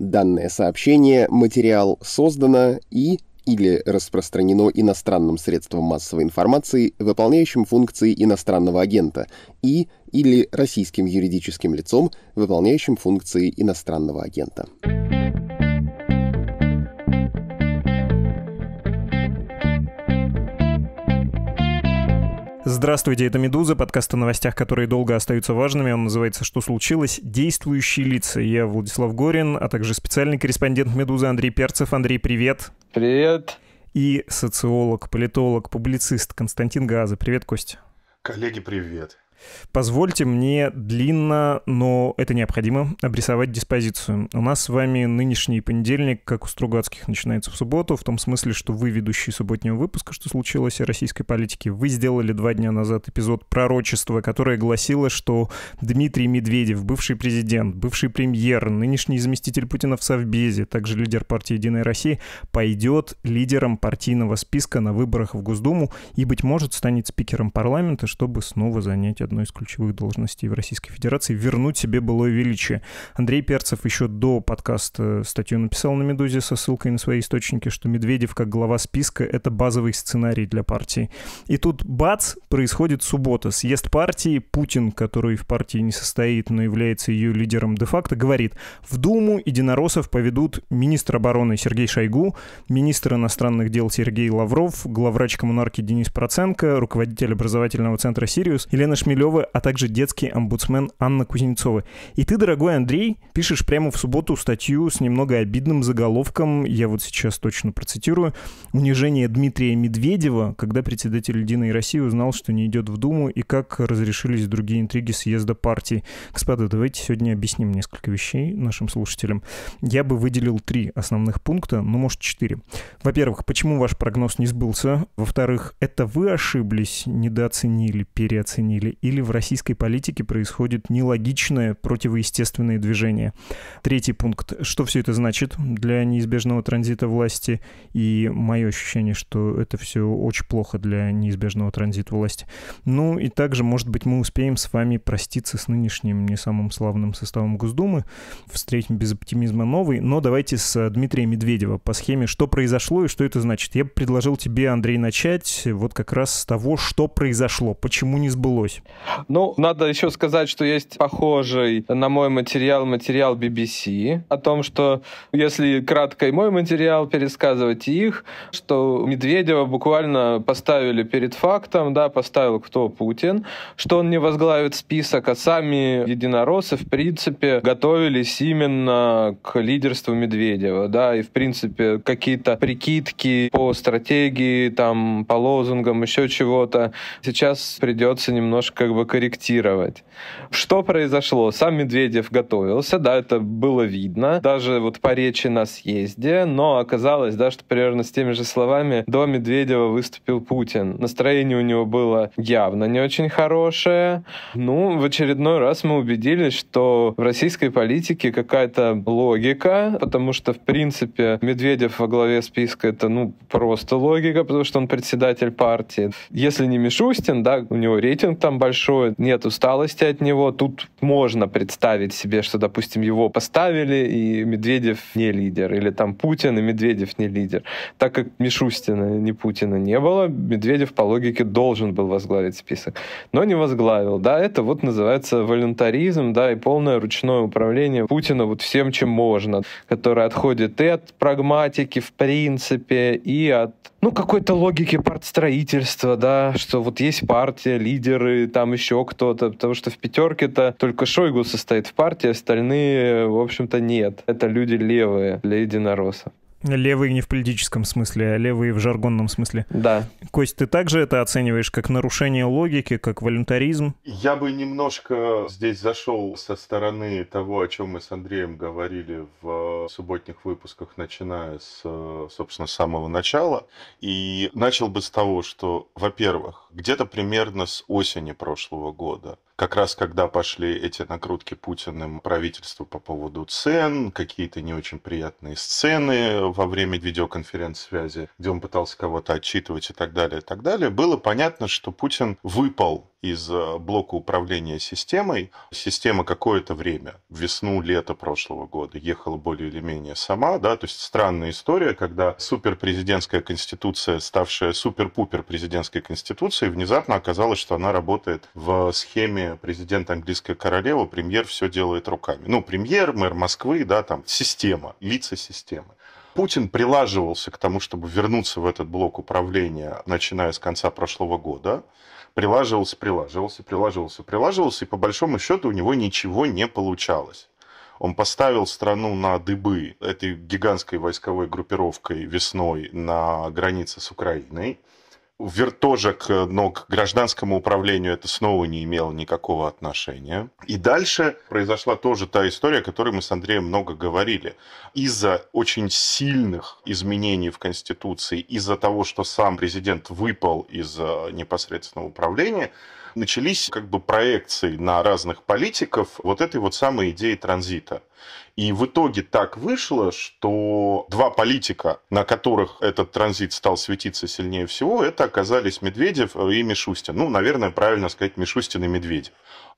Данное сообщение, материал создано и или распространено иностранным средством массовой информации, выполняющим функции иностранного агента, и или российским юридическим лицом, выполняющим функции иностранного агента. Здравствуйте, это «Медуза», подкаст о новостях, которые долго остаются важными. Он называется «Что случилось?». Действующие лица. Я Владислав Горин, а также специальный корреспондент «Медузы» Андрей Перцев. Андрей, привет. Привет. И социолог, политолог, публицист Константин Газа. Привет, Костя. Коллеги, привет. Позвольте мне длинно, но это необходимо, обрисовать диспозицию. У нас с вами нынешний понедельник, как у Стругацких, начинается в субботу, в том смысле, что вы ведущий субботнего выпуска, что случилось о российской политике. Вы сделали два дня назад эпизод пророчества, которое гласило, что Дмитрий Медведев, бывший президент, бывший премьер, нынешний заместитель Путина в Совбезе, также лидер партии «Единая Россия», пойдет лидером партийного списка на выборах в Госдуму и, быть может, станет спикером парламента, чтобы снова занять одной из ключевых должностей в Российской Федерации, вернуть себе былое величие. Андрей Перцев еще до подкаста статью написал на «Медузе» со ссылкой на свои источники, что Медведев как глава списка — это базовый сценарий для партии. И тут бац, происходит суббота. Съезд партии, Путин, который в партии не состоит, но является ее лидером де-факто, говорит, в Думу единороссов поведут министр обороны Сергей Шойгу, министр иностранных дел Сергей Лавров, главврач коммунарки Денис Проценко, руководитель образовательного центра «Сириус» Елена Шмель Киселева, а также детский омбудсмен Анна Кузнецова. И ты, дорогой Андрей, пишешь прямо в субботу статью с немного обидным заголовком, я вот сейчас точно процитирую, «Унижение Дмитрия Медведева, когда председатель «Единой России» узнал, что не идет в Думу и как разрешились другие интриги съезда партии». Господа, давайте сегодня объясним несколько вещей нашим слушателям. Я бы выделил три основных пункта, ну, может, четыре. Во-первых, почему ваш прогноз не сбылся? Во-вторых, это вы ошиблись, недооценили, переоценили? И или в российской политике происходит нелогичное противоестественное движение. Третий пункт. Что все это значит для неизбежного транзита власти? И мое ощущение, что это все очень плохо для неизбежного транзита власти. Ну и также, может быть, мы успеем с вами проститься с нынешним не самым славным составом Госдумы, встретим без оптимизма новый, но давайте с Дмитрием Медведева по схеме «Что произошло и что это значит?». Я предложил тебе, Андрей, начать вот как раз с того, что произошло, почему не сбылось. Ну, надо еще сказать, что есть похожий на мой материал материал BBC о том, что если кратко и мой материал пересказывать их, что Медведева буквально поставили перед фактом, да, поставил кто Путин, что он не возглавит список, а сами единороссы, в принципе, готовились именно к лидерству Медведева, да, и, в принципе, какие-то прикидки по стратегии, там, по лозунгам, еще чего-то. Сейчас придется немножко как бы корректировать. Что произошло? Сам Медведев готовился, да, это было видно, даже вот по речи на съезде, но оказалось, да, что примерно с теми же словами до Медведева выступил Путин. Настроение у него было явно не очень хорошее. Ну, в очередной раз мы убедились, что в российской политике какая-то логика, потому что, в принципе, Медведев во главе списка — это, ну, просто логика, потому что он председатель партии. Если не Мишустин, да, у него рейтинг там большой, большой, нет усталости от него. Тут можно представить себе, что, допустим, его поставили, и Медведев не лидер, или там Путин, и Медведев не лидер. Так как Мишустина, не Путина не было, Медведев по логике должен был возглавить список, но не возглавил. Да, это вот называется волюнтаризм, да, и полное ручное управление Путина вот всем, чем можно, которое отходит и от прагматики, в принципе, и от ну, какой-то логики партстроительства, да, что вот есть партия, лидеры, там еще кто-то, потому что в пятерке-то только Шойгу состоит в партии, остальные, в общем-то, нет. Это люди левые для единоросса. Левые не в политическом смысле, а левые в жаргонном смысле. Да. Кость, ты также это оцениваешь как нарушение логики, как волюнтаризм? Я бы немножко здесь зашел со стороны того, о чем мы с Андреем говорили в э, субботних выпусках, начиная с, э, собственно, самого начала. И начал бы с того, что, во-первых, где-то примерно с осени прошлого года. Как раз когда пошли эти накрутки Путиным правительству по поводу цен, какие-то не очень приятные сцены во время видеоконференц-связи, где он пытался кого-то отчитывать и так далее, и так далее, было понятно, что Путин выпал из э, блока управления системой. Система какое-то время, весну, лето прошлого года, ехала более или менее сама. Да? То есть странная история, когда суперпрезидентская конституция, ставшая супер-пупер президентской конституцией, внезапно оказалось, что она работает в схеме президент английская королева, премьер все делает руками. Ну, премьер, мэр Москвы, да, там система, лица системы. Путин прилаживался к тому, чтобы вернуться в этот блок управления, начиная с конца прошлого года прилаживался, прилаживался, прилаживался, прилаживался, и по большому счету у него ничего не получалось. Он поставил страну на дыбы этой гигантской войсковой группировкой весной на границе с Украиной вертожек, э, но к гражданскому управлению это снова не имело никакого отношения. И дальше произошла тоже та история, о которой мы с Андреем много говорили. Из-за очень сильных изменений в Конституции, из-за того, что сам президент выпал из э, непосредственного управления, начались как бы проекции на разных политиков вот этой вот самой идеи транзита. И в итоге так вышло, что два политика, на которых этот транзит стал светиться сильнее всего, это оказались Медведев и Мишустин. Ну, наверное, правильно сказать, Мишустин и Медведев.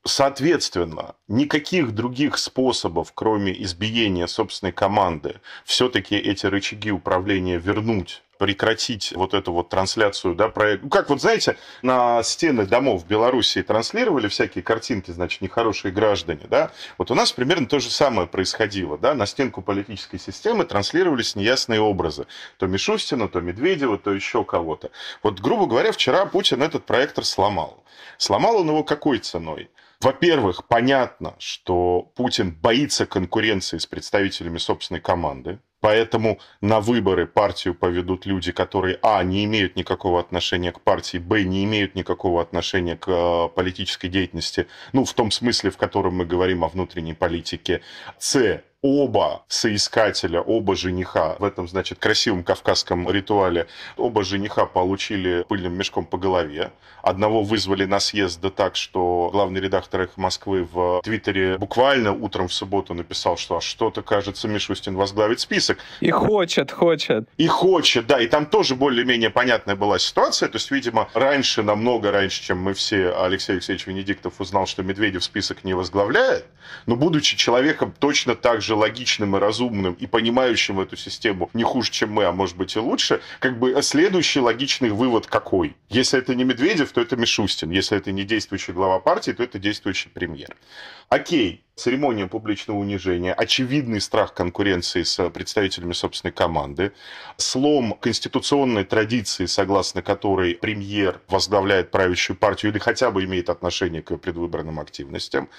Соответственно, никаких других способов, кроме избиения собственной команды, все-таки эти рычаги управления вернуть прекратить вот эту вот трансляцию, да, проект. Ну, как вот, знаете, на стены домов в Белоруссии транслировали всякие картинки, значит, нехорошие граждане, да. Вот у нас примерно то же самое происходило, да, на стенку политической системы транслировались неясные образы. То Мишустина, то Медведева, то еще кого-то. Вот, грубо говоря, вчера Путин этот проектор сломал. Сломал он его какой ценой? Во-первых, понятно, что Путин боится конкуренции с представителями собственной команды, поэтому на выборы партию поведут люди, которые, а, не имеют никакого отношения к партии, б, не имеют никакого отношения к э, политической деятельности, ну, в том смысле, в котором мы говорим о внутренней политике, с, оба соискателя, оба жениха в этом, значит, красивом кавказском ритуале, оба жениха получили пыльным мешком по голове. Одного вызвали на съезд да так, что главный редактор их Москвы в Твиттере буквально утром в субботу написал, что а что-то, кажется, Мишустин возглавит список. И хочет, хочет. И хочет, да. И там тоже более-менее понятная была ситуация. То есть, видимо, раньше, намного раньше, чем мы все, Алексей Алексеевич Венедиктов узнал, что Медведев список не возглавляет, но будучи человеком точно так же же логичным и разумным и понимающим эту систему не хуже, чем мы, а может быть и лучше, как бы следующий логичный вывод какой? Если это не Медведев, то это Мишустин. Если это не действующий глава партии, то это действующий премьер. Окей, церемония публичного унижения, очевидный страх конкуренции с представителями собственной команды, слом конституционной традиции, согласно которой премьер возглавляет правящую партию или хотя бы имеет отношение к предвыборным активностям,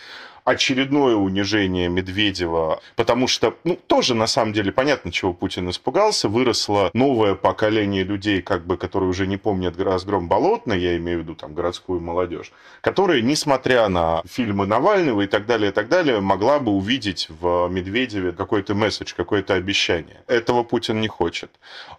очередное унижение Медведева, потому что, ну, тоже, на самом деле, понятно, чего Путин испугался, выросло новое поколение людей, как бы, которые уже не помнят разгром Болотной, я имею в виду, там, городскую молодежь, которые, несмотря на фильмы Навального и так далее, и так далее, далее, могла бы увидеть в Медведеве какой-то месседж, какое-то обещание. Этого Путин не хочет.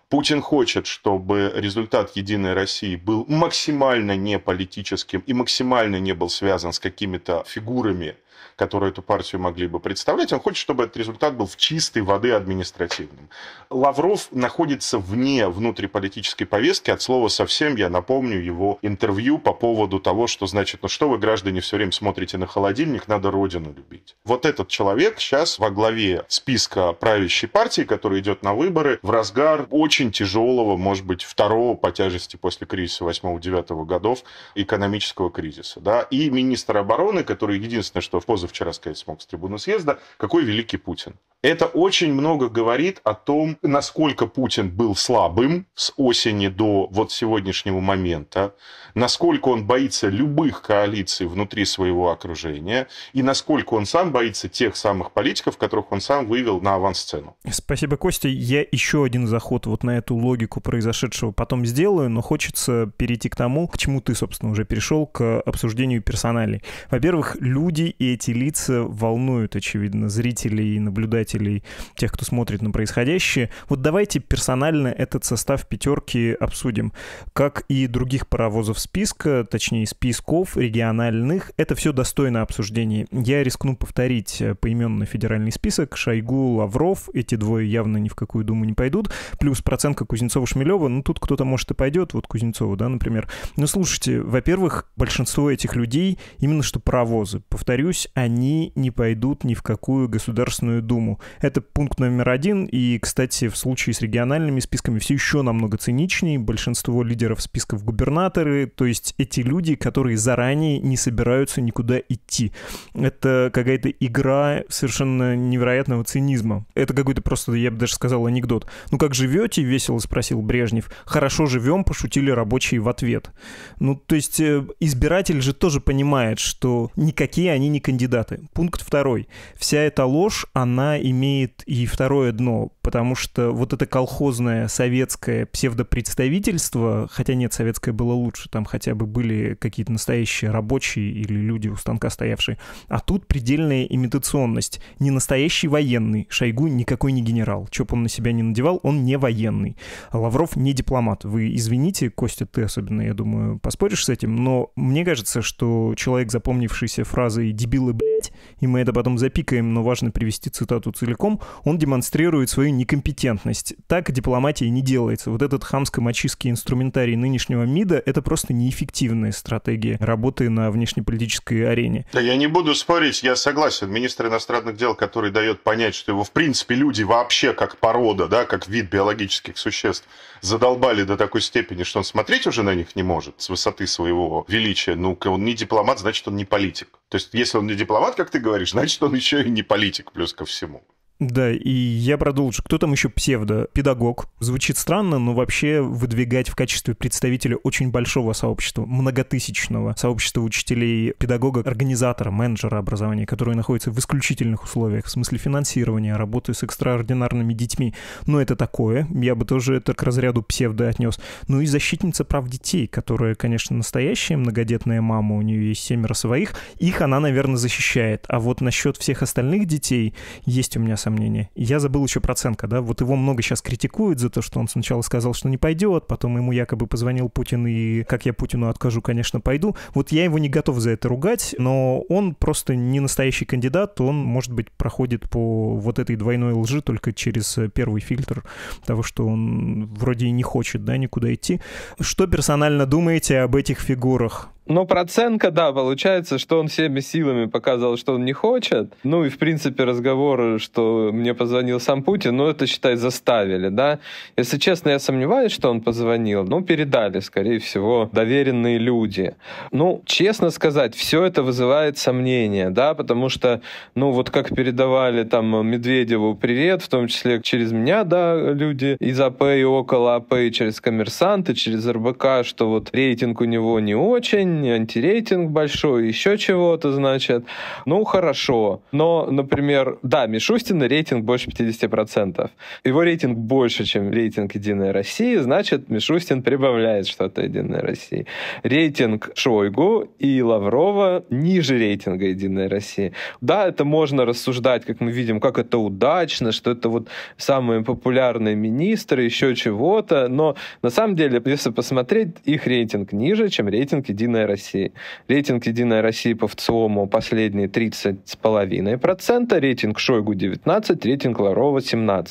Путин хочет, чтобы результат «Единой России» был максимально не политическим и максимально не был связан с какими-то фигурами которые эту партию могли бы представлять. Он хочет, чтобы этот результат был в чистой воды административным. Лавров находится вне внутриполитической повестки. От слова совсем я напомню его интервью по поводу того, что значит, ну что вы, граждане, все время смотрите на холодильник, надо родину любить. Вот этот человек сейчас во главе списка правящей партии, которая идет на выборы, в разгар очень тяжелого, может быть, второго по тяжести после кризиса 8-9 годов экономического кризиса. Да? И министр обороны, который единственное, что в позу позавчера сказать смог с трибуны съезда, какой великий Путин. Это очень много говорит о том, насколько Путин был слабым с осени до вот сегодняшнего момента, насколько он боится любых коалиций внутри своего окружения и насколько он сам боится тех самых политиков, которых он сам вывел на авансцену. Спасибо, Костя. Я еще один заход вот на эту логику произошедшего потом сделаю, но хочется перейти к тому, к чему ты, собственно, уже перешел, к обсуждению персоналей. Во-первых, люди и эти лица волнуют, очевидно, зрителей и наблюдателей слушателей, тех, кто смотрит на происходящее. Вот давайте персонально этот состав пятерки обсудим. Как и других паровозов списка, точнее списков региональных, это все достойно обсуждения. Я рискну повторить э, поименно федеральный список. Шойгу, Лавров, эти двое явно ни в какую думу не пойдут. Плюс процентка Кузнецова-Шмелева, ну тут кто-то, может, и пойдет, вот Кузнецова, да, например. Но ну, слушайте, во-первых, большинство этих людей именно что паровозы. Повторюсь, они не пойдут ни в какую Государственную Думу. Это пункт номер один. И, кстати, в случае с региональными списками все еще намного циничнее. Большинство лидеров списков губернаторы, то есть эти люди, которые заранее не собираются никуда идти. Это какая-то игра совершенно невероятного цинизма. Это какой-то просто, я бы даже сказал, анекдот. Ну как живете? Весело спросил Брежнев. Хорошо живем, пошутили рабочие в ответ. Ну то есть э, избиратель же тоже понимает, что никакие они не кандидаты. Пункт второй. Вся эта ложь, она имеет имеет и второе дно потому что вот это колхозное советское псевдопредставительство, хотя нет, советское было лучше, там хотя бы были какие-то настоящие рабочие или люди у станка стоявшие, а тут предельная имитационность. Не настоящий военный, Шойгу никакой не генерал, чё бы он на себя не надевал, он не военный. Лавров не дипломат. Вы извините, Костя, ты особенно, я думаю, поспоришь с этим, но мне кажется, что человек, запомнившийся фразой «дебилы, блядь», и мы это потом запикаем, но важно привести цитату целиком, он демонстрирует свою некомпетентность. Так дипломатия не делается. Вот этот хамско-мачистский инструментарий нынешнего МИДа — это просто неэффективная стратегия работы на внешнеполитической арене. Да, я не буду спорить, я согласен. Министр иностранных дел, который дает понять, что его, в принципе, люди вообще как порода, да, как вид биологических существ задолбали до такой степени, что он смотреть уже на них не может с высоты своего величия. Ну-ка, он не дипломат, значит, он не политик. То есть, если он не дипломат, как ты говоришь, значит, он еще и не политик, плюс ко всему. Да, и я продолжу. Кто там еще псевдо? Педагог. Звучит странно, но вообще выдвигать в качестве представителя очень большого сообщества, многотысячного сообщества учителей, педагога, организатора, менеджера образования, который находится в исключительных условиях, в смысле финансирования, работы с экстраординарными детьми. Но это такое. Я бы тоже это к разряду псевдо отнес. Ну и защитница прав детей, которая, конечно, настоящая многодетная мама, у нее есть семеро своих. Их она, наверное, защищает. А вот насчет всех остальных детей есть у меня сомнения. я забыл еще процентка, да, вот его много сейчас критикуют за то, что он сначала сказал, что не пойдет, потом ему якобы позвонил Путин, и как я Путину откажу, конечно, пойду. Вот я его не готов за это ругать, но он просто не настоящий кандидат, он, может быть, проходит по вот этой двойной лжи только через первый фильтр того, что он вроде и не хочет, да, никуда идти. Что персонально думаете об этих фигурах? Но проценка, да, получается, что он всеми силами показывал, что он не хочет. Ну и, в принципе, разговоры, что мне позвонил сам Путин, ну это, считай, заставили, да. Если честно, я сомневаюсь, что он позвонил. Ну, передали, скорее всего, доверенные люди. Ну, честно сказать, все это вызывает сомнения, да, потому что, ну, вот как передавали там Медведеву привет, в том числе через меня, да, люди из АП и около АП, и через коммерсанты, через РБК, что вот рейтинг у него не очень, антирейтинг большой, еще чего-то, значит. Ну, хорошо. Но, например, да, Мишустина рейтинг больше 50%. Его рейтинг больше, чем рейтинг «Единой России», значит, Мишустин прибавляет что-то «Единой России». Рейтинг Шойгу и Лаврова ниже рейтинга «Единой России». Да, это можно рассуждать, как мы видим, как это удачно, что это вот самые популярные министры, еще чего-то, но на самом деле, если посмотреть, их рейтинг ниже, чем рейтинг «Единой «Единая Россия». Рейтинг «Единая Россия» по ВЦИОМу последний 30,5%, рейтинг Шойгу 19%, рейтинг Лаврова 17%.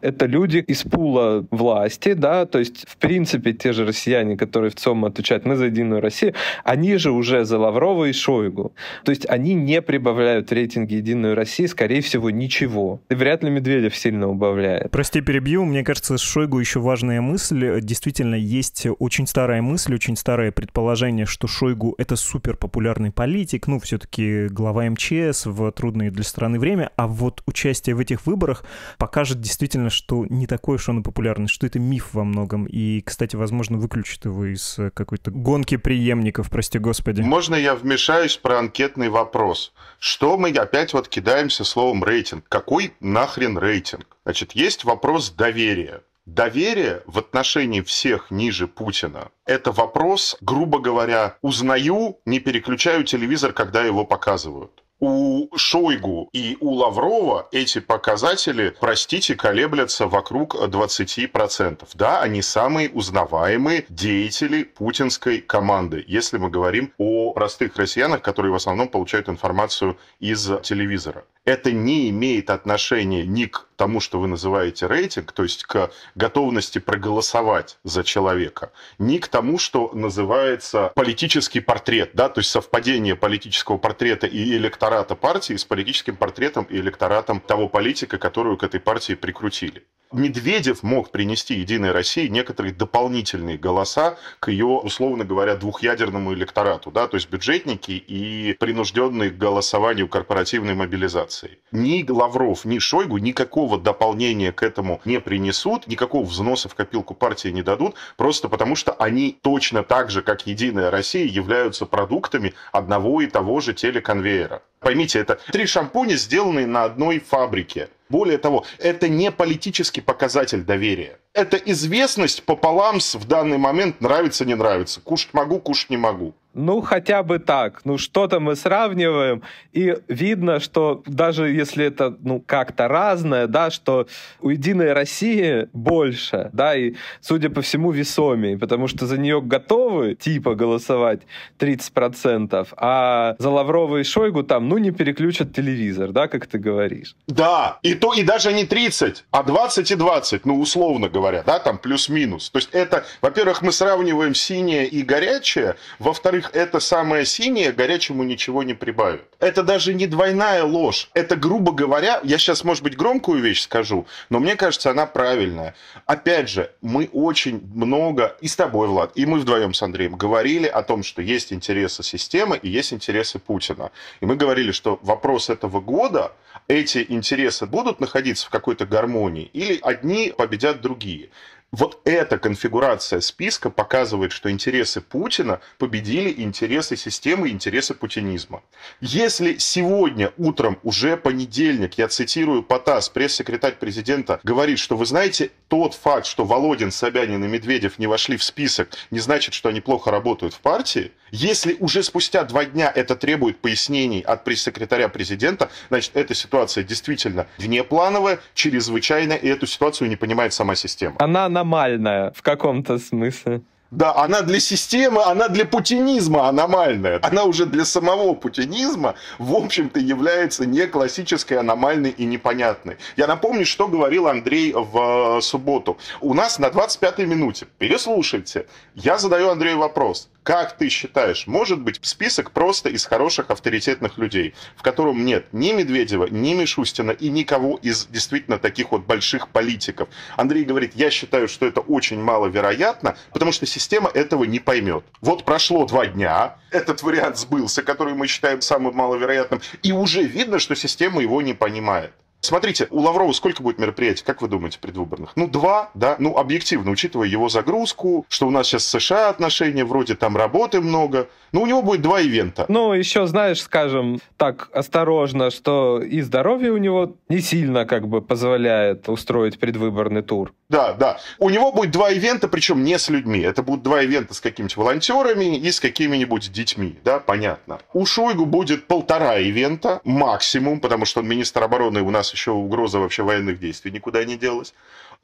Это люди из пула власти, да, то есть, в принципе, те же россияне, которые в ЦИОМ отвечают «Мы за Единую Россию», они же уже за Лаврова и Шойгу. То есть они не прибавляют в Единой России, скорее всего, ничего. И вряд ли Медведев сильно убавляет. Прости, перебью. Мне кажется, с Шойгу еще важная мысль. Действительно, есть очень старая мысль, очень старое предположение, что Шойгу это супер популярный политик, ну, все-таки глава МЧС в трудные для страны время, а вот участие в этих выборах покажет действительно, что не такой уж он и популярный, что это миф во многом. И, кстати, возможно, выключит его из э, какой-то гонки преемников, прости господи. Можно я вмешаюсь про анкетный вопрос? Что мы опять вот кидаемся словом рейтинг? Какой нахрен рейтинг? Значит, есть вопрос доверия. Доверие в отношении всех ниже Путина – это вопрос, грубо говоря, узнаю, не переключаю телевизор, когда его показывают. У Шойгу и у Лаврова эти показатели, простите, колеблятся вокруг 20%. Да, они самые узнаваемые деятели путинской команды, если мы говорим о простых россиянах, которые в основном получают информацию из телевизора. Это не имеет отношения ни к тому, что вы называете рейтинг, то есть к готовности проголосовать за человека, не к тому, что называется политический портрет, да, то есть совпадение политического портрета и электората партии с политическим портретом и электоратом того политика, которую к этой партии прикрутили. Медведев мог принести «Единой России» некоторые дополнительные голоса к ее, условно говоря, двухъядерному электорату, да, то есть бюджетники и принужденные к голосованию корпоративной мобилизации. Ни Лавров, ни Шойгу никакого никакого дополнения к этому не принесут, никакого взноса в копилку партии не дадут, просто потому что они точно так же, как «Единая Россия», являются продуктами одного и того же телеконвейера. Поймите, это три шампуня, сделанные на одной фабрике. Более того, это не политический показатель доверия. Это известность пополам с в данный момент нравится, не нравится. Кушать могу, кушать не могу ну хотя бы так, ну что-то мы сравниваем, и видно, что даже если это ну как-то разное, да, что у «Единой России» больше, да, и, судя по всему, весомее, потому что за нее готовы типа голосовать 30%, а за Лаврова и Шойгу там, ну, не переключат телевизор, да, как ты говоришь. Да, и то, и даже не 30, а 20 и 20, ну, условно говоря, да, там плюс-минус. То есть это, во-первых, мы сравниваем синее и горячее, во-вторых, них это самое синее горячему ничего не прибавит. Это даже не двойная ложь. Это, грубо говоря, я сейчас, может быть, громкую вещь скажу, но мне кажется, она правильная. Опять же, мы очень много, и с тобой, Влад, и мы вдвоем с Андреем говорили о том, что есть интересы системы и есть интересы Путина. И мы говорили, что вопрос этого года, эти интересы будут находиться в какой-то гармонии или одни победят другие. Вот эта конфигурация списка показывает, что интересы Путина победили интересы системы, интересы путинизма. Если сегодня утром, уже понедельник, я цитирую Потас, пресс-секретарь президента, говорит, что вы знаете, тот факт, что Володин, Собянин и Медведев не вошли в список, не значит, что они плохо работают в партии. Если уже спустя два дня это требует пояснений от пресс-секретаря президента, значит, эта ситуация действительно внеплановая, чрезвычайная, и эту ситуацию не понимает сама система. Она аномальная в каком-то смысле. Да, она для системы, она для путинизма аномальная. Она уже для самого путинизма, в общем-то, является не классической, аномальной и непонятной. Я напомню, что говорил Андрей в э, субботу. У нас на 25-й минуте, переслушайте, я задаю Андрею вопрос. Как ты считаешь, может быть список просто из хороших авторитетных людей, в котором нет ни Медведева, ни Мишустина и никого из действительно таких вот больших политиков? Андрей говорит, я считаю, что это очень маловероятно, потому что система этого не поймет. Вот прошло два дня, этот вариант сбылся, который мы считаем самым маловероятным, и уже видно, что система его не понимает. Смотрите, у Лаврова сколько будет мероприятий, как вы думаете, предвыборных? Ну, два, да, ну, объективно, учитывая его загрузку, что у нас сейчас с США отношения, вроде там работы много, ну, у него будет два ивента. Ну, еще, знаешь, скажем так осторожно, что и здоровье у него не сильно как бы позволяет устроить предвыборный тур. Да, да. У него будет два ивента, причем не с людьми. Это будут два ивента с какими-нибудь волонтерами и с какими-нибудь детьми, да, понятно. У Шойгу будет полтора ивента максимум, потому что он министр обороны, у нас еще угроза вообще военных действий никуда не делась.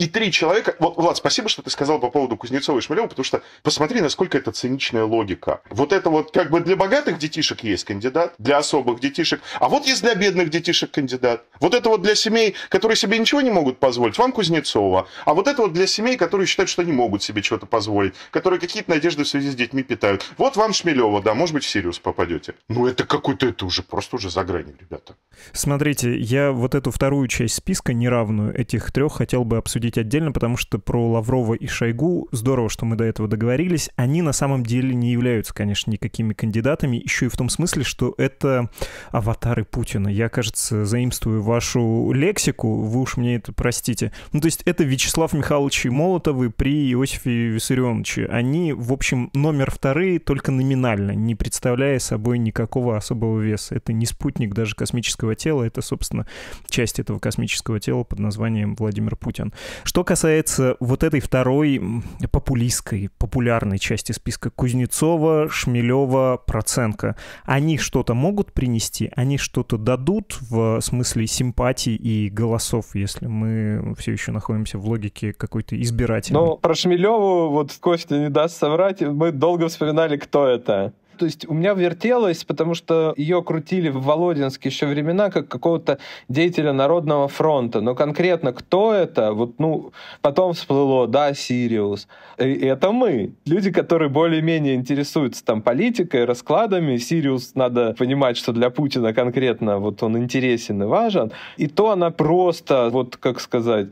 И три человека... Вот, Влад, спасибо, что ты сказал по поводу Кузнецова и Шмелева, потому что посмотри, насколько это циничная логика. Вот это вот как бы для богатых детишек есть кандидат, для особых детишек, а вот есть для бедных детишек кандидат. Вот это вот для семей, которые себе ничего не могут позволить, вам Кузнецова. А вот это вот для семей, которые считают, что не могут себе чего-то позволить, которые какие-то надежды в связи с детьми питают. Вот вам Шмелева, да, может быть, в Сириус попадете. Ну, это какой-то, это уже просто уже за гранью, ребята. Смотрите, я вот эту вторую часть списка неравную этих трех хотел бы обсудить обсудить отдельно, потому что про Лаврова и Шойгу здорово, что мы до этого договорились. Они на самом деле не являются, конечно, никакими кандидатами, еще и в том смысле, что это аватары Путина. Я, кажется, заимствую вашу лексику, вы уж мне это простите. Ну, то есть это Вячеслав Михайлович и Молотовы при Иосифе Виссарионовиче. Они, в общем, номер вторые, только номинально, не представляя собой никакого особого веса. Это не спутник даже космического тела, это, собственно, часть этого космического тела под названием Владимир Путин. Что касается вот этой второй популистской, популярной части списка Кузнецова, Шмелева, Проценко, они что-то могут принести, они что-то дадут в смысле симпатий и голосов, если мы все еще находимся в логике какой-то избирательной. Ну, про Шмелеву вот Костя не даст соврать, мы долго вспоминали, кто это. То есть у меня вертелось, потому что ее крутили в Володинске еще времена как какого-то деятеля Народного фронта. Но конкретно кто это, вот, ну, потом всплыло, да, Сириус. И это мы, люди, которые более-менее интересуются там политикой, раскладами. Сириус, надо понимать, что для Путина конкретно вот он интересен и важен. И то она просто, вот как сказать,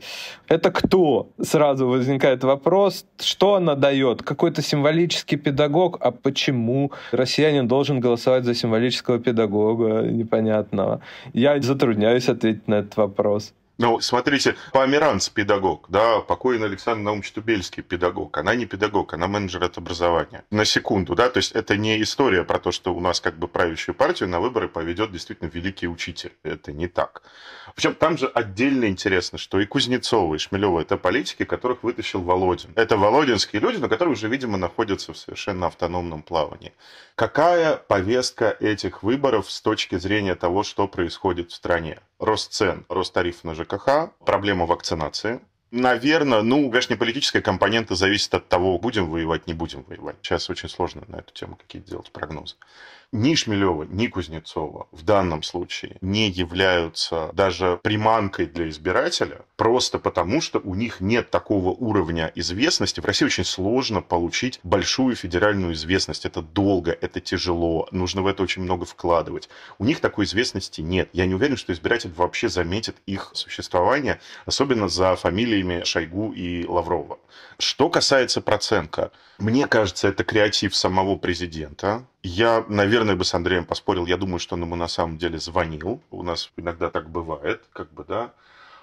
это кто? Сразу возникает вопрос, что она дает? Какой-то символический педагог, а почему россиянин должен голосовать за символического педагога? Непонятного. Я затрудняюсь ответить на этот вопрос. Ну, смотрите, Померанц педагог, да, покойный Александр Наумович Тубельский педагог. Она не педагог, она менеджер от образования. На секунду, да, то есть это не история про то, что у нас как бы правящую партию на выборы поведет действительно великий учитель. Это не так. Причем там же отдельно интересно, что и Кузнецова, и Шмелева – это политики, которых вытащил Володин. Это володинские люди, но которые уже, видимо, находятся в совершенно автономном плавании. Какая повестка этих выборов с точки зрения того, что происходит в стране? рост цен, рост тарифов на ЖКХ, проблема вакцинации – Наверное, ну, конечно, политическая компонента зависит от того, будем воевать, не будем воевать. Сейчас очень сложно на эту тему какие-то делать прогнозы. Ни Шмелева, ни Кузнецова в данном случае не являются даже приманкой для избирателя, просто потому что у них нет такого уровня известности. В России очень сложно получить большую федеральную известность. Это долго, это тяжело, нужно в это очень много вкладывать. У них такой известности нет. Я не уверен, что избиратель вообще заметит их существование, особенно за фамилией режиме Шойгу и Лаврова. Что касается процентка, мне кажется, это креатив самого президента. Я, наверное, бы с Андреем поспорил. Я думаю, что он ему на самом деле звонил. У нас иногда так бывает, как бы, да.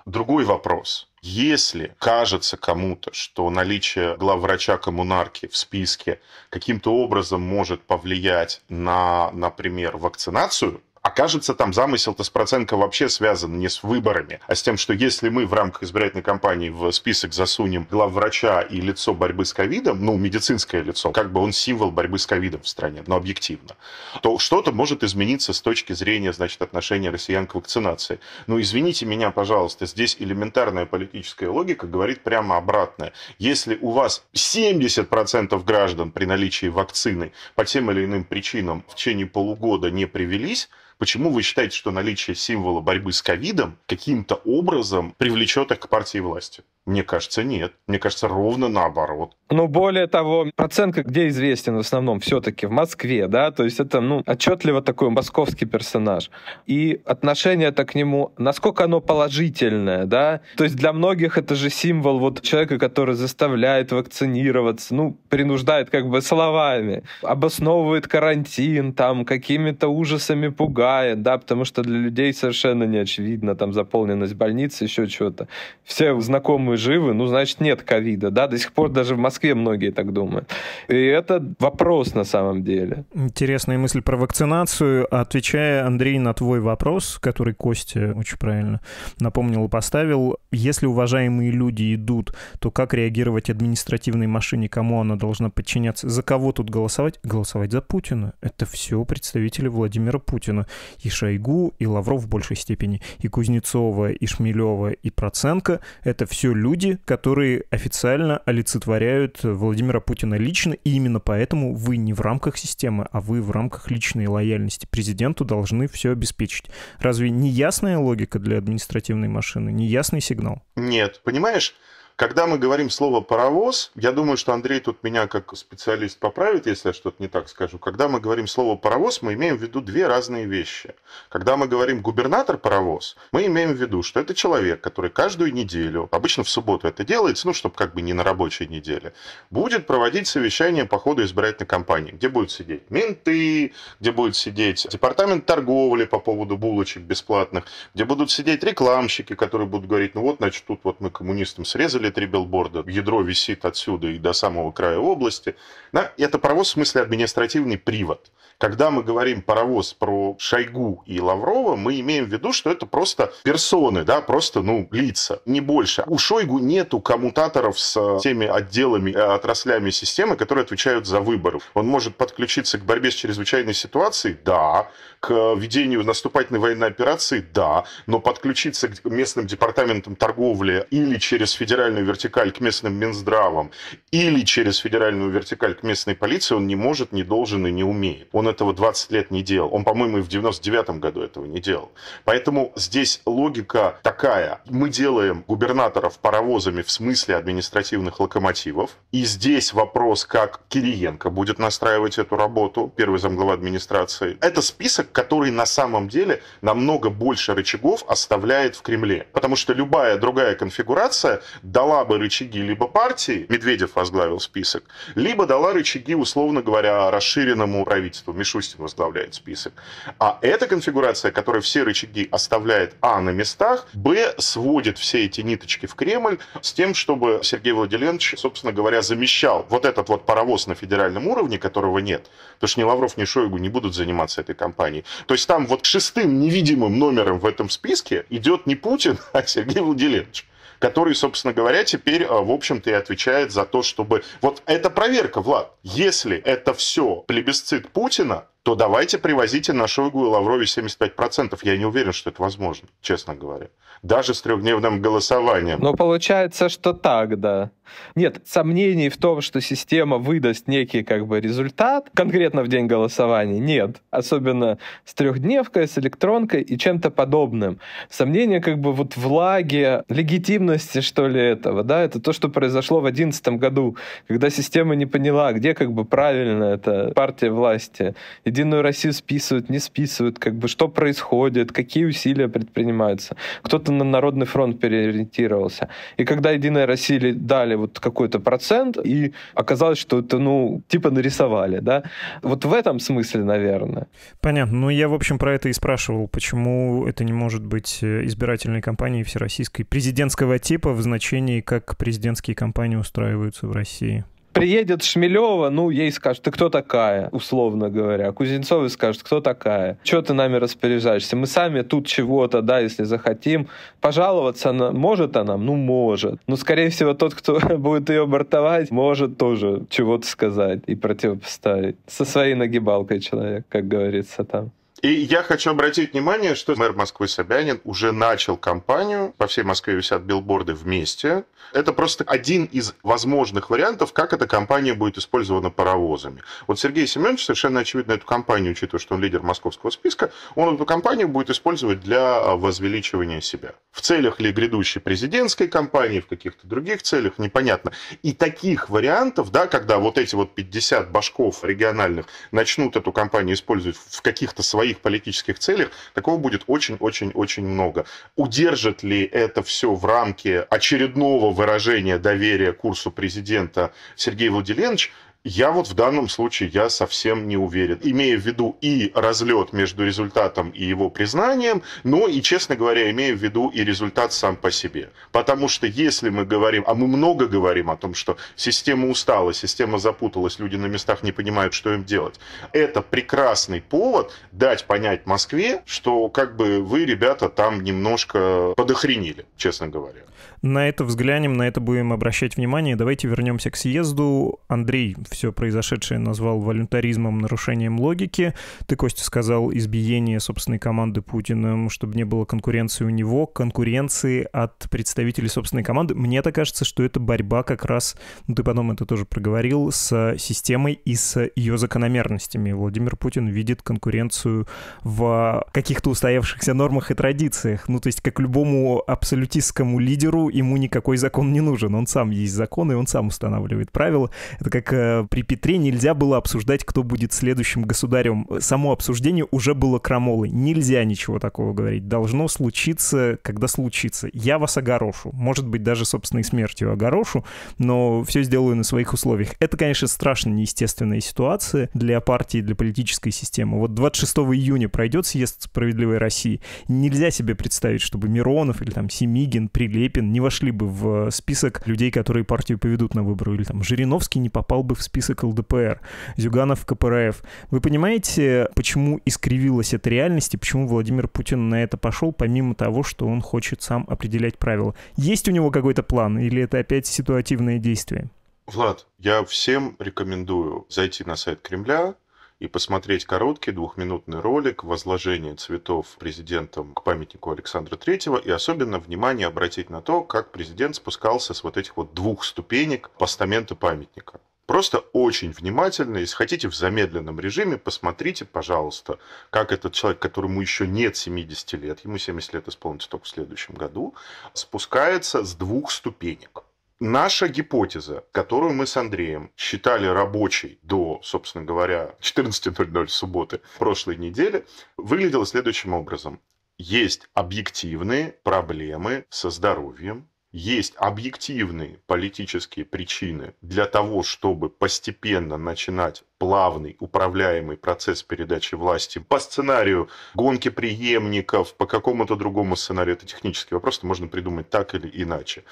Другой вопрос. Если кажется кому-то, что наличие главврача коммунарки в списке каким-то образом может повлиять на, например, вакцинацию, Окажется, а там замысел-то с Проценко вообще связан не с выборами, а с тем, что если мы в рамках избирательной кампании в список засунем главврача и лицо борьбы с ковидом, ну, медицинское лицо, как бы он символ борьбы с ковидом в стране, но объективно, то что-то может измениться с точки зрения, значит, отношения россиян к вакцинации. Ну, извините меня, пожалуйста, здесь элементарная политическая логика говорит прямо обратное. Если у вас 70% граждан при наличии вакцины по тем или иным причинам в течение полугода не привелись, Почему вы считаете, что наличие символа борьбы с ковидом каким-то образом привлечет их к партии власти? Мне кажется, нет. Мне кажется, ровно наоборот. Ну, более того, процентка где известен в основном все-таки? В Москве, да? То есть это, ну, отчетливо такой московский персонаж. И отношение-то к нему, насколько оно положительное, да? То есть для многих это же символ вот человека, который заставляет вакцинироваться, ну, принуждает как бы словами, обосновывает карантин, там, какими-то ужасами пугает, мешает, да, потому что для людей совершенно не очевидно, там заполненность больницы, еще чего-то. Все знакомые живы, ну, значит, нет ковида, да, до сих пор даже в Москве многие так думают. И это вопрос на самом деле. Интересная мысль про вакцинацию. Отвечая, Андрей, на твой вопрос, который Костя очень правильно напомнил и поставил, если уважаемые люди идут, то как реагировать административной машине, кому она должна подчиняться, за кого тут голосовать? Голосовать за Путина. Это все представители Владимира Путина и Шойгу, и Лавров в большей степени, и Кузнецова, и Шмелева, и Проценко. Это все люди, которые официально олицетворяют Владимира Путина лично, и именно поэтому вы не в рамках системы, а вы в рамках личной лояльности президенту должны все обеспечить. Разве не ясная логика для административной машины, не ясный сигнал? Нет, понимаешь, когда мы говорим слово паровоз, я думаю, что Андрей тут меня как специалист поправит, если я что-то не так скажу. Когда мы говорим слово паровоз, мы имеем в виду две разные вещи. Когда мы говорим губернатор паровоз, мы имеем в виду, что это человек, который каждую неделю, обычно в субботу это делается, ну, чтобы как бы не на рабочей неделе, будет проводить совещание по ходу избирательной кампании, где будут сидеть менты, где будет сидеть департамент торговли по поводу булочек бесплатных, где будут сидеть рекламщики, которые будут говорить, ну вот, значит, тут вот мы коммунистам срезали поставили три билборда, ядро висит отсюда и до самого края области. Да? Это паровоз в смысле административный привод. Когда мы говорим паровоз про Шойгу и Лаврова, мы имеем в виду, что это просто персоны, да, просто, ну, лица, не больше. У Шойгу нету коммутаторов с э, теми отделами, э, отраслями системы, которые отвечают за выборы. Он может подключиться к борьбе с чрезвычайной ситуацией, да, к ведению наступательной военной операции, да, но подключиться к местным департаментам торговли или через федеральную федеральную вертикаль к местным Минздравам или через федеральную вертикаль к местной полиции, он не может, не должен и не умеет. Он этого 20 лет не делал. Он, по-моему, и в 99 году этого не делал. Поэтому здесь логика такая. Мы делаем губернаторов паровозами в смысле административных локомотивов. И здесь вопрос, как Кириенко будет настраивать эту работу, первый замглава администрации. Это список, который на самом деле намного больше рычагов оставляет в Кремле. Потому что любая другая конфигурация, да, дала бы рычаги либо партии, Медведев возглавил список, либо дала рычаги, условно говоря, расширенному правительству, Мишустин возглавляет список. А эта конфигурация, которая все рычаги оставляет, а, на местах, б, сводит все эти ниточки в Кремль с тем, чтобы Сергей Владимирович, собственно говоря, замещал вот этот вот паровоз на федеральном уровне, которого нет. Потому что ни Лавров, ни Шойгу не будут заниматься этой кампанией. То есть там вот шестым невидимым номером в этом списке идет не Путин, а Сергей Владимирович который, собственно говоря, теперь, а, в общем-то, и отвечает за то, чтобы... Вот это проверка, Влад. Если это все плебисцит Путина, то давайте привозите на Шойгу и Лаврове 75%. Я не уверен, что это возможно, честно говоря. Даже с трехдневным голосованием. Но ну, получается, что так, да. Нет сомнений в том, что система выдаст некий как бы результат конкретно в день голосования, нет. Особенно с трехдневкой, с электронкой и чем-то подобным. Сомнения как бы вот в лаге легитимности, что ли, этого, да, это то, что произошло в 2011 году, когда система не поняла, где как бы правильно эта партия власти. Единую Россию списывают, не списывают, как бы что происходит, какие усилия предпринимаются. Кто-то на Народный фронт переориентировался. И когда Единая Россия дали вот какой-то процент, и оказалось, что это, ну, типа нарисовали, да? Вот в этом смысле, наверное. Понятно. Ну, я, в общем, про это и спрашивал, почему это не может быть э, избирательной кампанией всероссийской президентского типа в значении, как президентские кампании устраиваются в России. Приедет Шмелева, ну, ей скажут, ты кто такая, условно говоря. Кузнецовой скажут, кто такая, что ты нами распоряжаешься. Мы сами тут чего-то, да, если захотим. Пожаловаться она, может она? Ну, может. Но, скорее всего, тот, кто будет ее бортовать, может тоже чего-то сказать и противопоставить. Со своей нагибалкой человек, как говорится там. И я хочу обратить внимание, что мэр Москвы Собянин уже начал кампанию. По всей Москве висят билборды вместе. Это просто один из возможных вариантов, как эта кампания будет использована паровозами. Вот Сергей Семенович совершенно очевидно эту кампанию, учитывая, что он лидер московского списка, он эту кампанию будет использовать для а, возвеличивания себя. В целях ли грядущей президентской кампании, в каких-то других целях, непонятно. И таких вариантов, да, когда вот эти вот 50 башков региональных начнут эту кампанию использовать в каких-то своих своих политических целях, такого будет очень-очень-очень много. Удержит ли это все в рамке очередного выражения доверия курсу президента Сергей Владимирович, я вот в данном случае я совсем не уверен, имея в виду и разлет между результатом и его признанием, но и, честно говоря, имея в виду и результат сам по себе. Потому что если мы говорим, а мы много говорим о том, что система устала, система запуталась, люди на местах не понимают, что им делать, это прекрасный повод дать понять Москве, что как бы вы, ребята, там немножко подохренили, честно говоря на это взглянем, на это будем обращать внимание. Давайте вернемся к съезду. Андрей все произошедшее назвал волюнтаризмом, нарушением логики. Ты, Костя, сказал избиение собственной команды Путиным, чтобы не было конкуренции у него, конкуренции от представителей собственной команды. Мне так кажется, что это борьба как раз, ну, ты потом это тоже проговорил, с системой и с ее закономерностями. Владимир Путин видит конкуренцию в каких-то устоявшихся нормах и традициях. Ну, то есть, как любому абсолютистскому лидеру, ему никакой закон не нужен. Он сам есть закон, и он сам устанавливает правила. Это как э, при Петре нельзя было обсуждать, кто будет следующим государем. Само обсуждение уже было крамолой. Нельзя ничего такого говорить. Должно случиться, когда случится. Я вас огорошу. Может быть, даже собственной смертью огорошу, но все сделаю на своих условиях. Это, конечно, страшно неестественная ситуация для партии, для политической системы. Вот 26 июня пройдет съезд справедливой России. Нельзя себе представить, чтобы Миронов или там Семигин, Прилепин, не не вошли бы в э, список людей, которые партию поведут на выборы. Или там Жириновский не попал бы в список ЛДПР, Зюганов в КПРФ. Вы понимаете, почему искривилась эта реальность и почему Владимир Путин на это пошел, помимо того, что он хочет сам определять правила? Есть у него какой-то план или это опять ситуативное действие? Влад, я всем рекомендую зайти на сайт Кремля, и посмотреть короткий двухминутный ролик возложения цветов президентом к памятнику Александра Третьего и особенно внимание обратить на то, как президент спускался с вот этих вот двух ступенек постамента памятника. Просто очень внимательно, если хотите в замедленном режиме, посмотрите, пожалуйста, как этот человек, которому еще нет 70 лет, ему 70 лет исполнится только в следующем году, спускается с двух ступенек. Наша гипотеза, которую мы с Андреем считали рабочей до, собственно говоря, 14.00 субботы прошлой недели, выглядела следующим образом. Есть объективные проблемы со здоровьем, есть объективные политические причины для того, чтобы постепенно начинать плавный, управляемый процесс передачи власти по сценарию гонки преемников, по какому-то другому сценарию. Это технический вопрос, можно придумать так или иначе.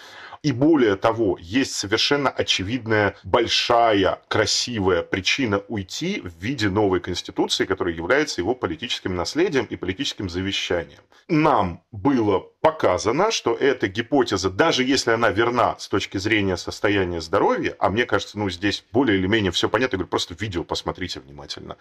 И более того, есть совершенно очевидная, большая, красивая причина уйти в виде новой конституции, которая является его политическим наследием и политическим завещанием. Нам было показано, что эта гипотеза, даже если она верна с точки зрения состояния здоровья, а мне кажется, ну здесь более или менее все понятно, я говорю, просто видео видео, посмотрите внимательно.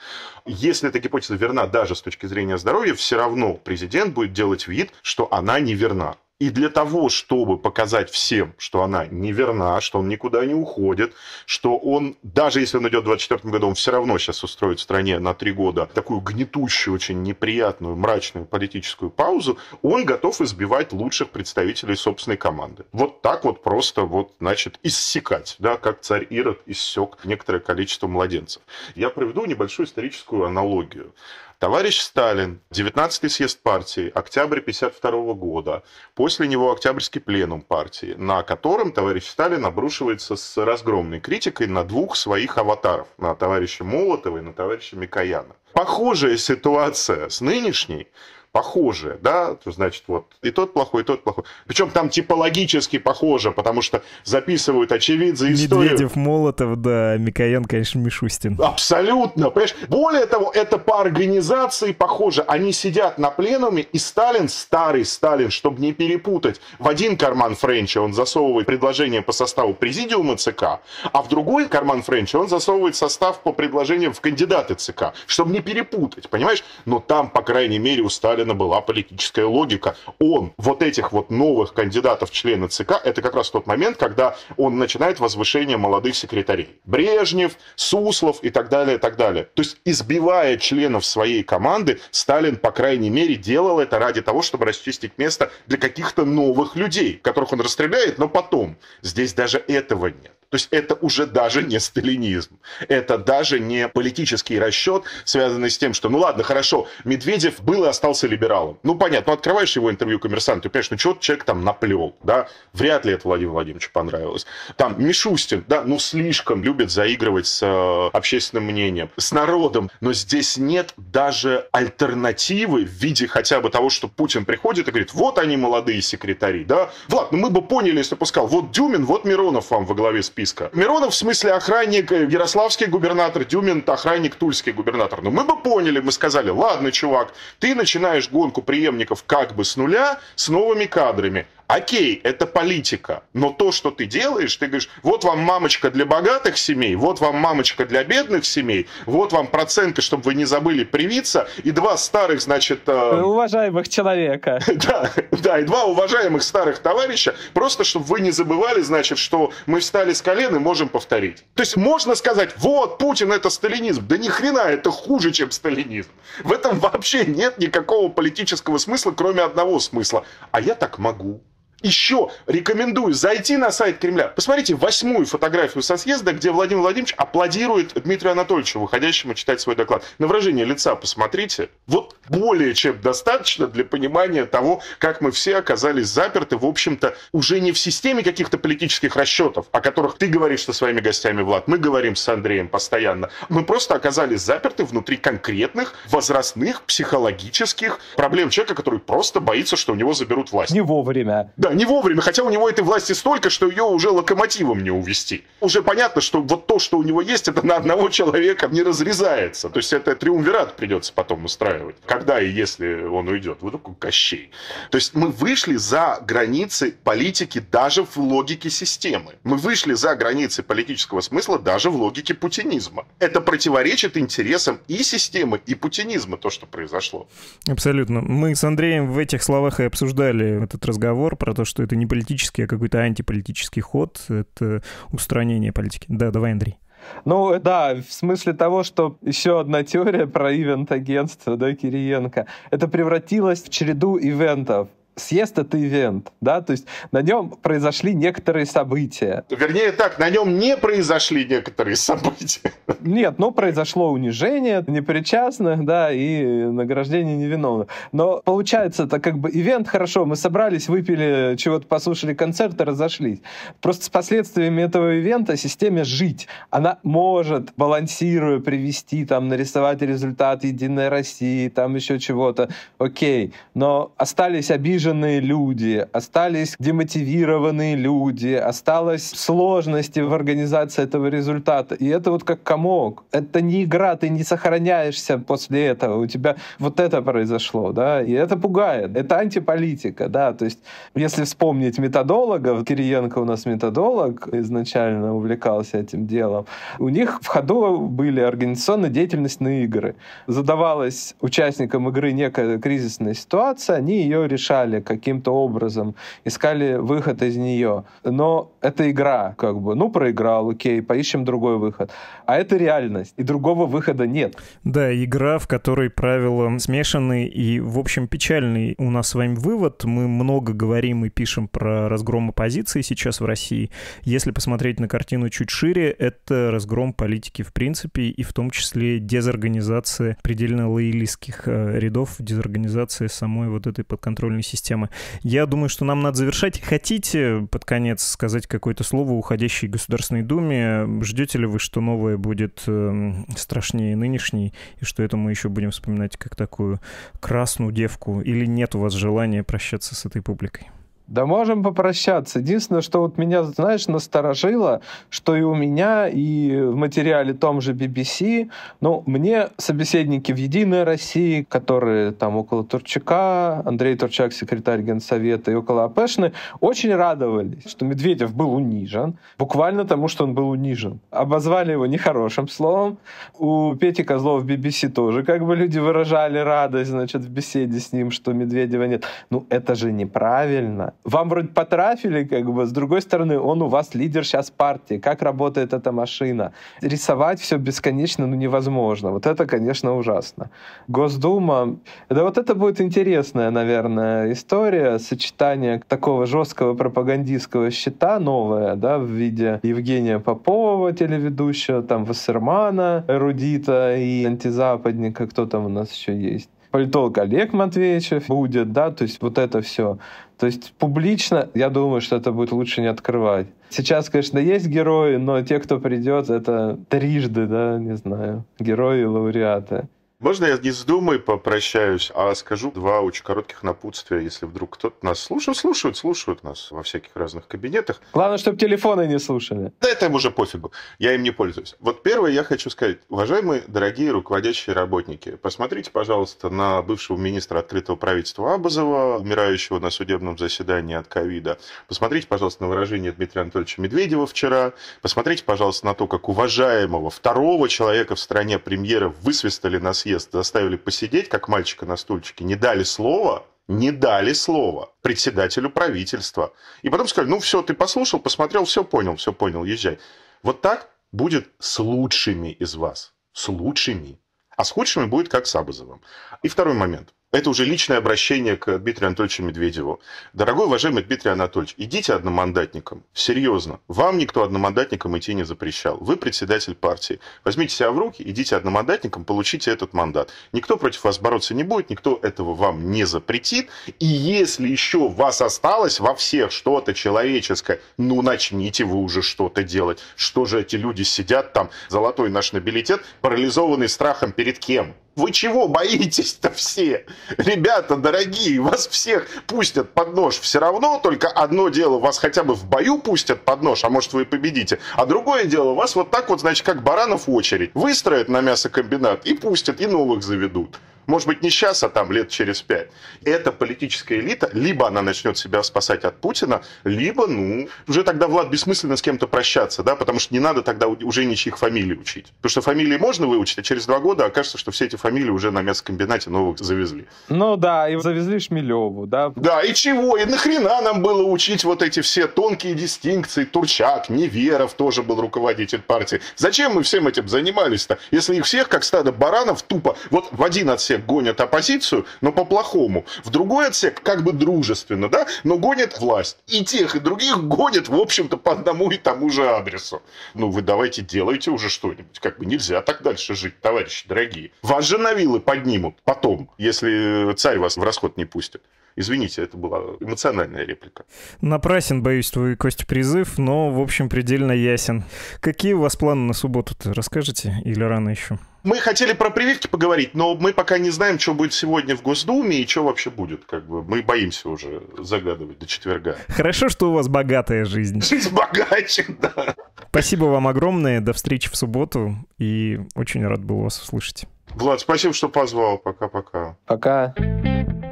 Если эта гипотеза верна даже с точки зрения здоровья, все равно президент будет делать вид, что она не верна. И для того, чтобы показать всем, что она неверна, что он никуда не уходит, что он, даже если он идет в 2024 году, он все равно сейчас устроит в стране на три года такую гнетущую, очень неприятную, мрачную политическую паузу, он готов избивать лучших представителей собственной команды. Вот так вот просто вот, значит, иссекать, да, как царь Ирод иссек некоторое количество младенцев. Я проведу небольшую историческую аналогию. Товарищ Сталин, 19-й съезд партии, октябрь 1952 года, после него Октябрьский пленум партии, на котором товарищ Сталин обрушивается с разгромной критикой на двух своих аватаров, на товарища Молотова и на товарища Микояна. Похожая ситуация с нынешней, похожи, да, то, значит, вот и тот плохой, и тот плохой. Причем там типологически похоже, потому что записывают очевидцы историю. Медведев, Молотов, да, Микоян, конечно, Мишустин. Абсолютно, понимаешь? Более того, это по организации похоже. Они сидят на пленуме, и Сталин, старый Сталин, чтобы не перепутать, в один карман Френча он засовывает предложение по составу президиума ЦК, а в другой карман Френча он засовывает состав по предложениям в кандидаты ЦК, чтобы не перепутать, понимаешь? Но там, по крайней мере, у Сталина Сталина была политическая логика. Он, вот этих вот новых кандидатов в ЦК, это как раз тот момент, когда он начинает возвышение молодых секретарей. Брежнев, Суслов и так далее, и так далее. То есть, избивая членов своей команды, Сталин, по крайней мере, делал это ради того, чтобы расчистить место для каких-то новых людей, которых он расстреляет, но потом. Здесь даже этого нет. То есть это уже даже не сталинизм, это даже не политический расчет, связанный с тем, что, ну ладно, хорошо, Медведев был и остался либералом. Ну понятно, ну открываешь его интервью Коммерсанту, ты понимаешь, ну что человек там наплел, да, вряд ли это Владимиру Владимировичу понравилось. Там Мишустин, да, ну слишком любит заигрывать с э, общественным мнением, с народом, но здесь нет даже альтернативы в виде хотя бы того, что Путин приходит и говорит, вот они молодые секретари, да, Влад, ну мы бы поняли, если бы сказал, вот Дюмин, вот Миронов вам во главе с списка. Миронов, в смысле, охранник, э, ярославский губернатор, Дюмин, охранник, тульский губернатор. Но ну, мы бы поняли, мы сказали, ладно, чувак, ты начинаешь гонку преемников как бы с нуля, с новыми кадрами окей, это политика, но то, что ты делаешь, ты говоришь, вот вам мамочка для богатых семей, вот вам мамочка для бедных семей, вот вам проценты, чтобы вы не забыли привиться, и два старых, значит... Э... э уважаемых человека. Да, да, и два уважаемых старых товарища, просто чтобы вы не забывали, значит, что мы встали с колен и можем повторить. То есть можно сказать, вот, Путин это сталинизм. Да ни хрена, это хуже, чем сталинизм. В этом вообще нет никакого политического смысла, кроме одного смысла. А я так могу еще рекомендую зайти на сайт Кремля. Посмотрите восьмую фотографию со съезда, где Владимир Владимирович аплодирует Дмитрию Анатольевичу, выходящему читать свой доклад. На выражение лица посмотрите. Вот более чем достаточно для понимания того, как мы все оказались заперты, в общем-то, уже не в системе каких-то политических расчетов, о которых ты говоришь со своими гостями, Влад, мы говорим с Андреем постоянно. Мы просто оказались заперты внутри конкретных возрастных психологических проблем человека, который просто боится, что у него заберут власть. Не вовремя. Да, да, не вовремя, хотя у него этой власти столько, что ее уже локомотивом не увести. Уже понятно, что вот то, что у него есть, это на одного человека не разрезается. То есть это триумвират придется потом устраивать, когда и если он уйдет. Вот такой Кощей. То есть мы вышли за границы политики даже в логике системы. Мы вышли за границы политического смысла даже в логике путинизма. Это противоречит интересам и системы, и путинизма, то, что произошло. Абсолютно. Мы с Андреем в этих словах и обсуждали этот разговор про то, что это не политический, а какой-то антиполитический ход, это устранение политики. Да, давай, Андрей. Ну да, в смысле того, что еще одна теория про ивент-агентство, да, Кириенко, это превратилось в череду ивентов съезд — это ивент, да, то есть на нем произошли некоторые события. Вернее так, на нем не произошли некоторые события. Нет, но ну, произошло унижение непричастных, да, и награждение невиновных. Но получается, это как бы ивент, хорошо, мы собрались, выпили чего-то, послушали концерт и разошлись. Просто с последствиями этого ивента системе жить. Она может, балансируя, привести, там, нарисовать результат Единой России, там еще чего-то, окей, но остались обижены обиженные люди, остались демотивированные люди, осталось сложности в организации этого результата. И это вот как комок. Это не игра, ты не сохраняешься после этого. У тебя вот это произошло, да, и это пугает. Это антиполитика, да, то есть если вспомнить методологов, Кириенко у нас методолог, изначально увлекался этим делом, у них в ходу были организационно-деятельностные игры. Задавалась участникам игры некая кризисная ситуация, они ее решали решали каким-то образом, искали выход из нее. Но это игра, как бы. Ну, проиграл, окей, поищем другой выход. А это реальность, и другого выхода нет. Да, игра, в которой правила смешаны и, в общем, печальный у нас с вами вывод. Мы много говорим и пишем про разгром оппозиции сейчас в России. Если посмотреть на картину чуть шире, это разгром политики в принципе, и в том числе дезорганизация предельно лоялистских э, рядов, дезорганизация самой вот этой подконтрольной системы системы. Я думаю, что нам надо завершать. Хотите под конец сказать какое-то слово уходящей Государственной Думе? Ждете ли вы, что новое будет эм, страшнее нынешней, и что это мы еще будем вспоминать как такую красную девку? Или нет у вас желания прощаться с этой публикой? Да можем попрощаться. Единственное, что вот меня, знаешь, насторожило, что и у меня, и в материале том же BBC, ну, мне собеседники в «Единой России», которые там около Турчака, Андрей Турчак, секретарь Генсовета, и около Апешны, очень радовались, что Медведев был унижен, буквально тому, что он был унижен. Обозвали его нехорошим словом. У Пети Козлова в BBC тоже как бы люди выражали радость, значит, в беседе с ним, что Медведева нет. Ну, это же неправильно вам вроде потрафили, как бы, с другой стороны, он у вас лидер сейчас партии, как работает эта машина. Рисовать все бесконечно ну, невозможно. Вот это, конечно, ужасно. Госдума, да вот это будет интересная, наверное, история, сочетание такого жесткого пропагандистского щита новое, да, в виде Евгения Попова, телеведущего, там, Вассермана, эрудита и антизападника, кто там у нас еще есть политолог Олег Матвеевичев будет, да, то есть вот это все. То есть публично, я думаю, что это будет лучше не открывать. Сейчас, конечно, есть герои, но те, кто придет, это трижды, да, не знаю, герои и лауреаты. Можно я не с Думой попрощаюсь, а скажу два очень коротких напутствия, если вдруг кто-то нас слушает. Слушают, слушают нас во всяких разных кабинетах. Главное, чтобы телефоны не слушали. Да это им уже пофигу, я им не пользуюсь. Вот первое я хочу сказать. Уважаемые, дорогие руководящие работники, посмотрите, пожалуйста, на бывшего министра открытого правительства Абазова, умирающего на судебном заседании от ковида. Посмотрите, пожалуйста, на выражение Дмитрия Анатольевича Медведева вчера. Посмотрите, пожалуйста, на то, как уважаемого второго человека в стране премьера высвистали на съезде съезд заставили посидеть, как мальчика на стульчике, не дали слова, не дали слова председателю правительства. И потом сказали, ну все, ты послушал, посмотрел, все понял, все понял, езжай. Вот так будет с лучшими из вас. С лучшими. А с худшими будет как с Абазовым. И второй момент. Это уже личное обращение к Дмитрию Анатольевичу Медведеву. Дорогой, уважаемый Дмитрий Анатольевич, идите одномандатником. Серьезно. Вам никто одномандатником идти не запрещал. Вы председатель партии. Возьмите себя в руки, идите одномандатником, получите этот мандат. Никто против вас бороться не будет, никто этого вам не запретит. И если еще у вас осталось во всех что-то человеческое, ну начните вы уже что-то делать. Что же эти люди сидят там, золотой наш нобилитет, парализованный страхом перед кем? Вы чего боитесь-то все? Ребята, дорогие, вас всех пустят под нож все равно, только одно дело, вас хотя бы в бою пустят под нож, а может вы и победите, а другое дело, вас вот так вот, значит, как баранов в очередь, выстроят на мясокомбинат и пустят, и новых заведут. Может быть, не сейчас, а там лет через пять. Эта политическая элита, либо она начнет себя спасать от Путина, либо, ну, уже тогда, Влад, бессмысленно с кем-то прощаться, да, потому что не надо тогда уже ничьих фамилий учить. Потому что фамилии можно выучить, а через два года окажется, что все эти фамилии уже на мясокомбинате новых завезли. Ну да, и завезли Шмелеву, да. Да, и чего? И нахрена нам было учить вот эти все тонкие дистинкции? Турчак, Неверов тоже был руководитель партии. Зачем мы всем этим занимались-то, если их всех, как стадо баранов, тупо вот в один отсек отсек гонят оппозицию, но по-плохому. В другой отсек как бы дружественно, да, но гонят власть. И тех, и других гонят, в общем-то, по одному и тому же адресу. Ну, вы давайте делайте уже что-нибудь. Как бы нельзя так дальше жить, товарищи дорогие. Вас же на вилы поднимут потом, если царь вас в расход не пустит. Извините, это была эмоциональная реплика. Напрасен, боюсь, твой, Костя, призыв, но, в общем, предельно ясен. Какие у вас планы на субботу-то? Расскажете или рано еще? мы хотели про прививки поговорить, но мы пока не знаем, что будет сегодня в Госдуме и что вообще будет. Как бы мы боимся уже загадывать до четверга. Хорошо, что у вас богатая жизнь. Жизнь богаче, да. Спасибо вам огромное. До встречи в субботу. И очень рад был вас услышать. Влад, спасибо, что позвал. Пока-пока. Пока. -пока. Пока.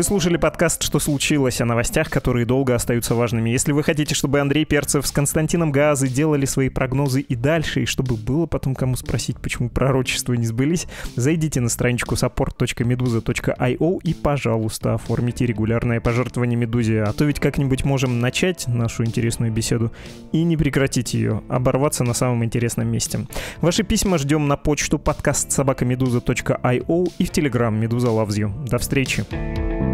Вы слушали подкаст «Что случилось?» о новостях, которые долго остаются важными. Если вы хотите, чтобы Андрей Перцев с Константином Газы делали свои прогнозы и дальше, и чтобы было потом кому спросить, почему пророчества не сбылись, зайдите на страничку support.meduza.io и, пожалуйста, оформите регулярное пожертвование Медузе, а то ведь как-нибудь можем начать нашу интересную беседу и не прекратить ее, оборваться на самом интересном месте. Ваши письма ждем на почту подкаст собакамедуза.io и в Telegram Медуза Loves До встречи!